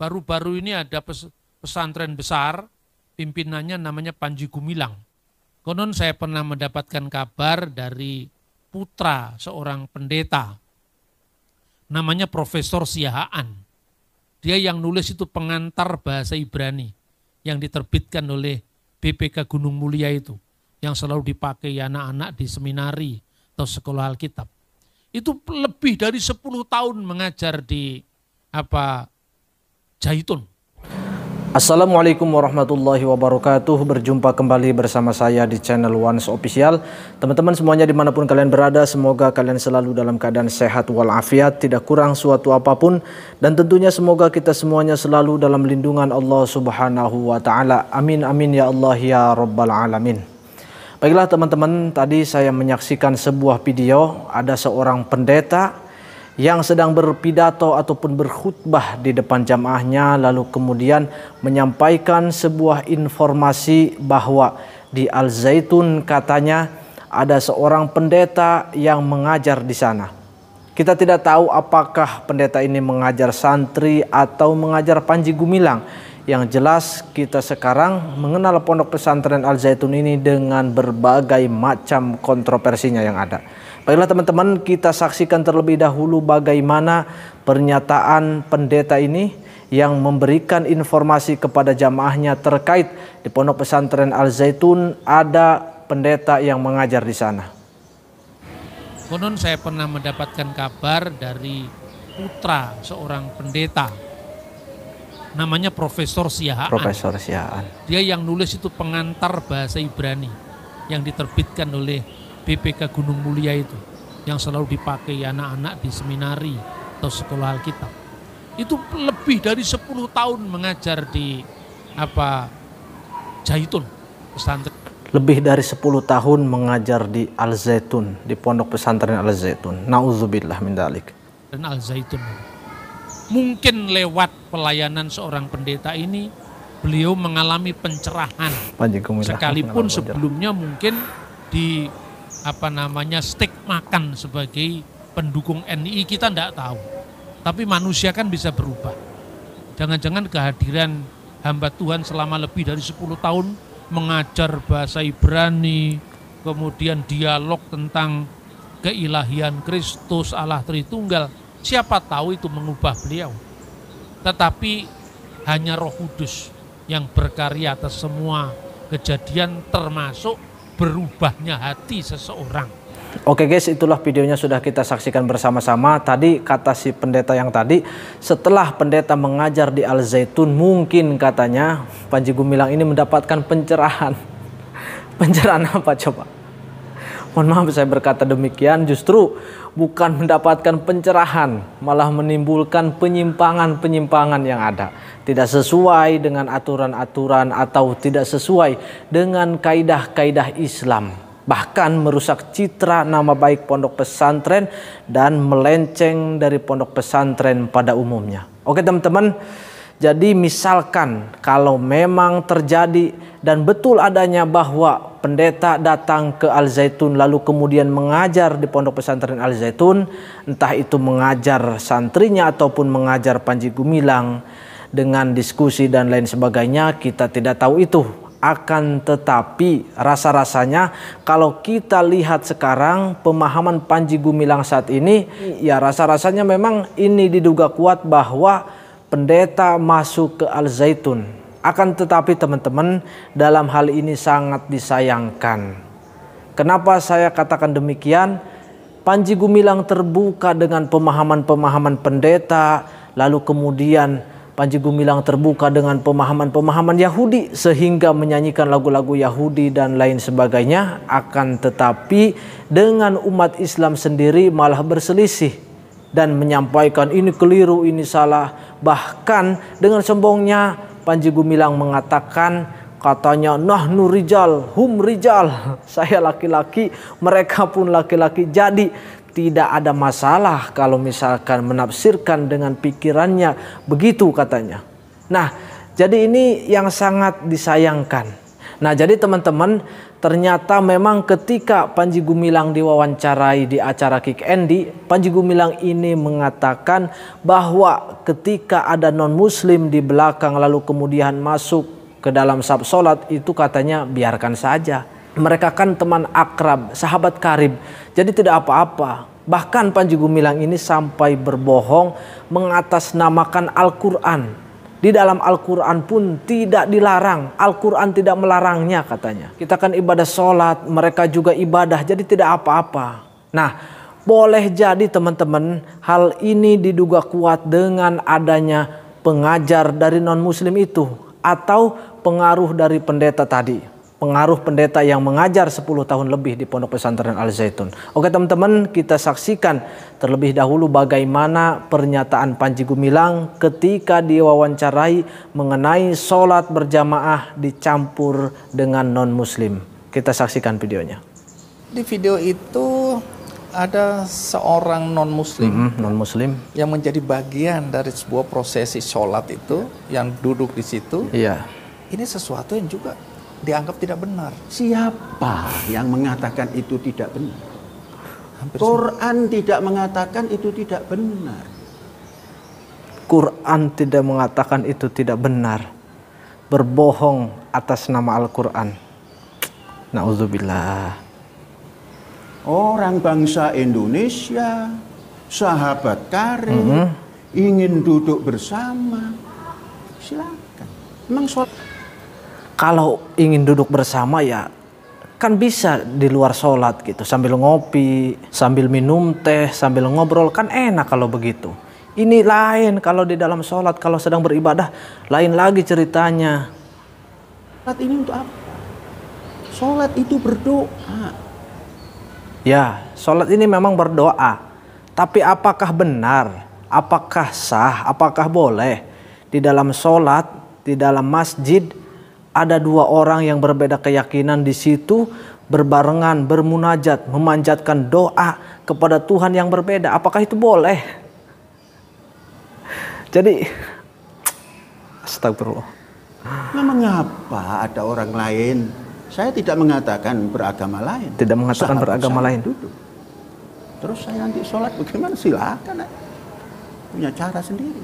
baru-baru ini ada pes, pesantren besar, pimpinannya namanya Panji Gumilang. Konon saya pernah mendapatkan kabar dari putra seorang pendeta, namanya Profesor Siahaan. Dia yang nulis itu pengantar bahasa Ibrani yang diterbitkan oleh BPK Gunung Mulia itu, yang selalu dipakai anak-anak di seminari atau sekolah Alkitab. Itu lebih dari 10 tahun mengajar di apa Jaitun. Assalamualaikum warahmatullahi wabarakatuh Berjumpa kembali bersama saya di channel Once Official Teman-teman semuanya dimanapun kalian berada Semoga kalian selalu dalam keadaan sehat walafiat Tidak kurang suatu apapun Dan tentunya semoga kita semuanya selalu dalam lindungan Allah subhanahu wa ta'ala Amin amin ya Allah ya rabbal alamin Baiklah teman-teman tadi saya menyaksikan sebuah video Ada seorang pendeta yang sedang berpidato ataupun berkhutbah di depan jamaahnya lalu kemudian menyampaikan sebuah informasi bahwa di Al Zaitun katanya ada seorang pendeta yang mengajar di sana. Kita tidak tahu apakah pendeta ini mengajar santri atau mengajar Panji Gumilang yang jelas kita sekarang mengenal pondok pesantren Al Zaitun ini dengan berbagai macam kontroversinya yang ada. Baiklah teman-teman, kita saksikan terlebih dahulu bagaimana pernyataan pendeta ini yang memberikan informasi kepada jamaahnya terkait di pondok pesantren Al Zaitun ada pendeta yang mengajar di sana. Konon saya pernah mendapatkan kabar dari putra seorang pendeta namanya Profesor Siahaan. Profesor Siahaan. Dia yang nulis itu pengantar bahasa Ibrani yang diterbitkan oleh BPK Gunung Mulia itu yang selalu dipakai anak-anak di seminari atau sekolah Alkitab. Itu lebih dari 10 tahun mengajar di apa Zaitun pesantren. Lebih dari 10 tahun mengajar di Al Zaitun, di pondok pesantren Al Zaitun. Nauzubillah min dalik. Dan Al Zaitun. Mungkin lewat pelayanan seorang pendeta ini beliau mengalami pencerahan. Sekalipun sebelumnya mungkin di apa namanya stigmakan sebagai pendukung Nii kita tidak tahu. Tapi manusia kan bisa berubah. Jangan-jangan kehadiran hamba Tuhan selama lebih dari 10 tahun mengajar bahasa Ibrani, kemudian dialog tentang keilahian Kristus Allah Tritunggal Siapa tahu itu mengubah beliau. Tetapi hanya roh kudus yang berkarya atas semua kejadian termasuk berubahnya hati seseorang. Oke guys, itulah videonya sudah kita saksikan bersama-sama. Tadi kata si pendeta yang tadi, setelah pendeta mengajar di Al Zaitun, mungkin katanya Panji Gumilang ini mendapatkan pencerahan. Pencerahan apa coba? Mohon maaf saya berkata demikian justru bukan mendapatkan pencerahan, malah menimbulkan penyimpangan-penyimpangan yang ada. Tidak sesuai dengan aturan-aturan atau tidak sesuai dengan kaidah-kaidah Islam. Bahkan merusak citra nama baik pondok pesantren dan melenceng dari pondok pesantren pada umumnya. Oke teman-teman, jadi misalkan kalau memang terjadi dan betul adanya bahwa pendeta datang ke Al Zaitun lalu kemudian mengajar di pondok pesantren Al Zaitun, entah itu mengajar santrinya ataupun mengajar Panji Gumilang dengan diskusi dan lain sebagainya, kita tidak tahu itu. Akan tetapi rasa-rasanya kalau kita lihat sekarang pemahaman Panji Gumilang saat ini, ya rasa-rasanya memang ini diduga kuat bahwa pendeta masuk ke Al-Zaitun. Akan tetapi teman-teman dalam hal ini sangat disayangkan. Kenapa saya katakan demikian? Panji Gumilang terbuka dengan pemahaman-pemahaman pendeta, lalu kemudian Panji Gumilang terbuka dengan pemahaman-pemahaman Yahudi sehingga menyanyikan lagu-lagu Yahudi dan lain sebagainya akan tetapi dengan umat Islam sendiri malah berselisih dan menyampaikan ini keliru, ini salah. Bahkan dengan sombongnya Panji Gumilang mengatakan katanya nah nurijal hum rijal saya laki-laki mereka pun laki-laki jadi tidak ada masalah kalau misalkan menafsirkan dengan pikirannya begitu katanya nah jadi ini yang sangat disayangkan nah jadi teman-teman Ternyata memang ketika Panji Gumilang diwawancarai di acara Kick Andy, Panji Gumilang ini mengatakan bahwa ketika ada non-muslim di belakang lalu kemudian masuk ke dalam sab solat itu katanya biarkan saja. Mereka kan teman akrab, sahabat karib, jadi tidak apa-apa. Bahkan Panji Gumilang ini sampai berbohong mengatasnamakan Al-Quran di dalam Al-Quran pun tidak dilarang. Al-Quran tidak melarangnya katanya. Kita kan ibadah sholat, mereka juga ibadah. Jadi tidak apa-apa. Nah boleh jadi teman-teman hal ini diduga kuat dengan adanya pengajar dari non muslim itu. Atau pengaruh dari pendeta tadi pengaruh pendeta yang mengajar 10 tahun lebih di Pondok Pesantren Al-Zaitun. Oke teman-teman, kita saksikan terlebih dahulu bagaimana pernyataan Panji Gumilang ketika diwawancarai mengenai sholat berjamaah dicampur dengan non-muslim. Kita saksikan videonya. Di video itu ada seorang non muslim mm -hmm, non muslim yang menjadi bagian dari sebuah prosesi sholat itu yang duduk di situ iya yeah. ini sesuatu yang juga dianggap tidak benar. Siapa yang mengatakan itu tidak benar? Hampir Quran semua. tidak mengatakan itu tidak benar. Quran tidak mengatakan itu tidak benar. Berbohong atas nama Al-Quran. Nauzubillah. Orang bangsa Indonesia, sahabat karim, mhm. mm -hmm. ingin duduk bersama, silakan. Memang soal kalau ingin duduk bersama ya kan bisa di luar sholat gitu sambil ngopi sambil minum teh sambil ngobrol kan enak kalau begitu ini lain kalau di dalam sholat kalau sedang beribadah lain lagi ceritanya sholat ini untuk apa sholat itu berdoa ya sholat ini memang berdoa tapi apakah benar apakah sah apakah boleh di dalam sholat di dalam masjid ada dua orang yang berbeda keyakinan di situ berbarengan bermunajat memanjatkan doa kepada Tuhan yang berbeda apakah itu boleh jadi astagfirullah nah, mengapa ada orang lain saya tidak mengatakan beragama lain tidak mengatakan Sahabat beragama lain duduk terus saya nanti sholat bagaimana silakan punya cara sendiri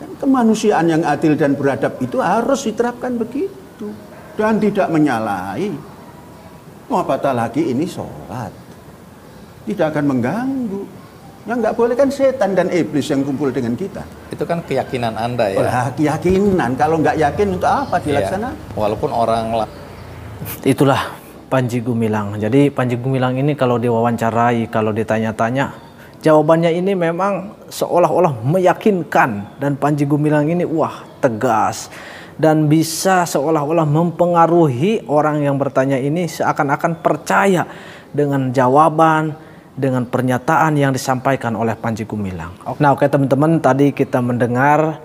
Kan kemanusiaan yang adil dan beradab itu harus diterapkan begitu dan tidak menyalahi. Mau apa lagi ini sholat. Tidak akan mengganggu. Yang nggak boleh kan setan dan iblis yang kumpul dengan kita. Itu kan keyakinan Anda ya? Oh, keyakinan. Kalau nggak yakin untuk apa dilaksana? Iya. Walaupun orang... Itulah Panji Gumilang. Jadi Panji Gumilang ini kalau diwawancarai, kalau ditanya-tanya, jawabannya ini memang seolah-olah meyakinkan dan Panji Gumilang ini wah tegas dan bisa seolah-olah mempengaruhi orang yang bertanya ini seakan-akan percaya dengan jawaban dengan pernyataan yang disampaikan oleh Panji Gumilang. Oke. Nah, oke teman-teman, tadi kita mendengar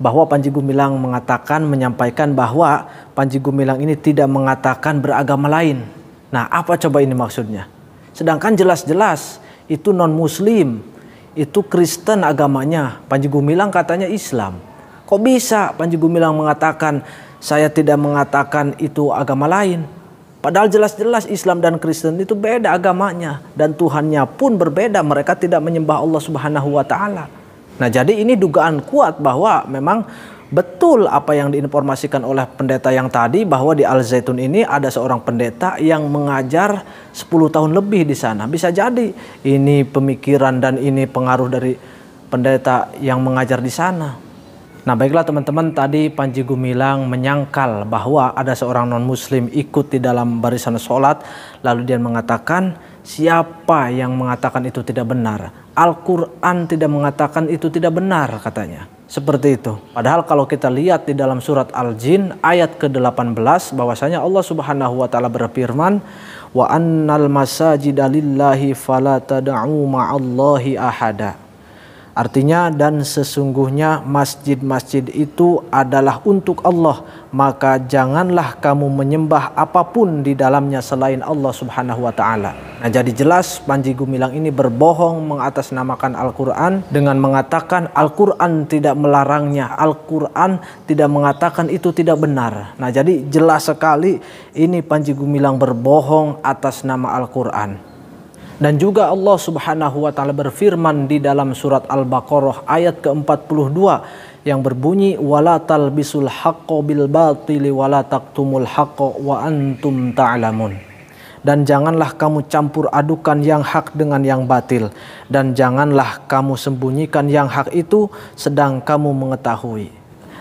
bahwa Panji Gumilang mengatakan menyampaikan bahwa Panji Gumilang ini tidak mengatakan beragama lain. Nah, apa coba ini maksudnya? Sedangkan jelas-jelas itu non-muslim, itu Kristen agamanya. Panji Gumilang katanya Islam. Kok bisa Panji Gumilang mengatakan saya tidak mengatakan itu agama lain? Padahal jelas-jelas Islam dan Kristen itu beda agamanya dan Tuhannya pun berbeda. Mereka tidak menyembah Allah Subhanahu wa taala. Nah, jadi ini dugaan kuat bahwa memang betul apa yang diinformasikan oleh pendeta yang tadi bahwa di Al Zaitun ini ada seorang pendeta yang mengajar 10 tahun lebih di sana. Bisa jadi ini pemikiran dan ini pengaruh dari pendeta yang mengajar di sana. Nah baiklah teman-teman tadi Panji Gumilang menyangkal bahwa ada seorang non muslim ikut di dalam barisan sholat lalu dia mengatakan siapa yang mengatakan itu tidak benar Al-Quran tidak mengatakan itu tidak benar katanya. Seperti itu. Padahal kalau kita lihat di dalam surat Al-Jin ayat ke-18 bahwasanya Allah Subhanahu wa taala berfirman wa annal masajida lillahi fala tad'u ma'allahi ahada. Artinya dan sesungguhnya masjid-masjid itu adalah untuk Allah maka janganlah kamu menyembah apapun di dalamnya selain Allah Subhanahu wa taala. Nah, jadi jelas Panji Gumilang ini berbohong mengatasnamakan Al-Qur'an dengan mengatakan Al-Qur'an tidak melarangnya, Al-Qur'an tidak mengatakan itu tidak benar. Nah, jadi jelas sekali ini Panji Gumilang berbohong atas nama Al-Qur'an. Dan juga Allah Subhanahu wa taala berfirman di dalam surat Al-Baqarah ayat ke-42 yang berbunyi wala talbisul haqqo bil batili wala taktumul haqqo wa antum ta'lamun. dan janganlah kamu campur adukan yang hak dengan yang batil dan janganlah kamu sembunyikan yang hak itu sedang kamu mengetahui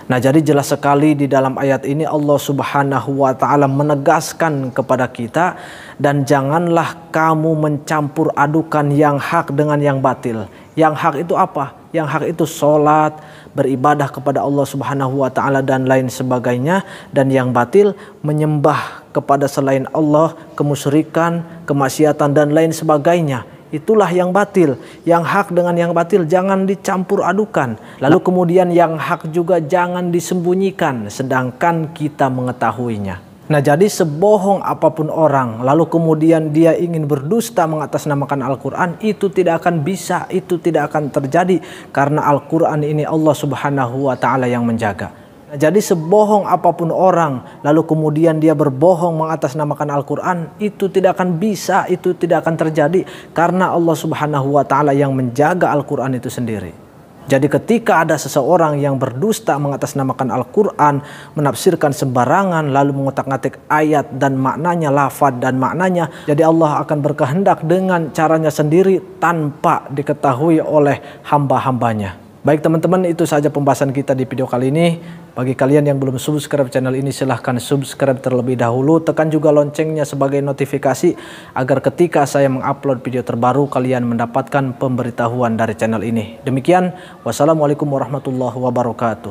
Nah, jadi jelas sekali di dalam ayat ini Allah Subhanahu wa taala menegaskan kepada kita dan janganlah kamu mencampur adukan yang hak dengan yang batil. Yang hak itu apa? Yang hak itu sholat, beribadah kepada Allah Subhanahu wa taala dan lain sebagainya dan yang batil menyembah kepada selain Allah, kemusyrikan, kemaksiatan dan lain sebagainya itulah yang batil, yang hak dengan yang batil jangan dicampur adukan. Lalu kemudian yang hak juga jangan disembunyikan sedangkan kita mengetahuinya. Nah jadi sebohong apapun orang lalu kemudian dia ingin berdusta mengatasnamakan Al-Quran itu tidak akan bisa, itu tidak akan terjadi karena Al-Quran ini Allah subhanahu wa ta'ala yang menjaga. Jadi sebohong apapun orang, lalu kemudian dia berbohong mengatasnamakan Al-Quran, itu tidak akan bisa, itu tidak akan terjadi. Karena Allah subhanahu wa ta'ala yang menjaga Al-Quran itu sendiri. Jadi ketika ada seseorang yang berdusta mengatasnamakan Al-Quran, menafsirkan sembarangan, lalu mengotak atik ayat dan maknanya, lafad dan maknanya, jadi Allah akan berkehendak dengan caranya sendiri tanpa diketahui oleh hamba-hambanya. Baik teman-teman, itu saja pembahasan kita di video kali ini. Bagi kalian yang belum subscribe channel ini, silahkan subscribe terlebih dahulu. Tekan juga loncengnya sebagai notifikasi agar ketika saya mengupload video terbaru, kalian mendapatkan pemberitahuan dari channel ini. Demikian, wassalamualaikum warahmatullahi wabarakatuh.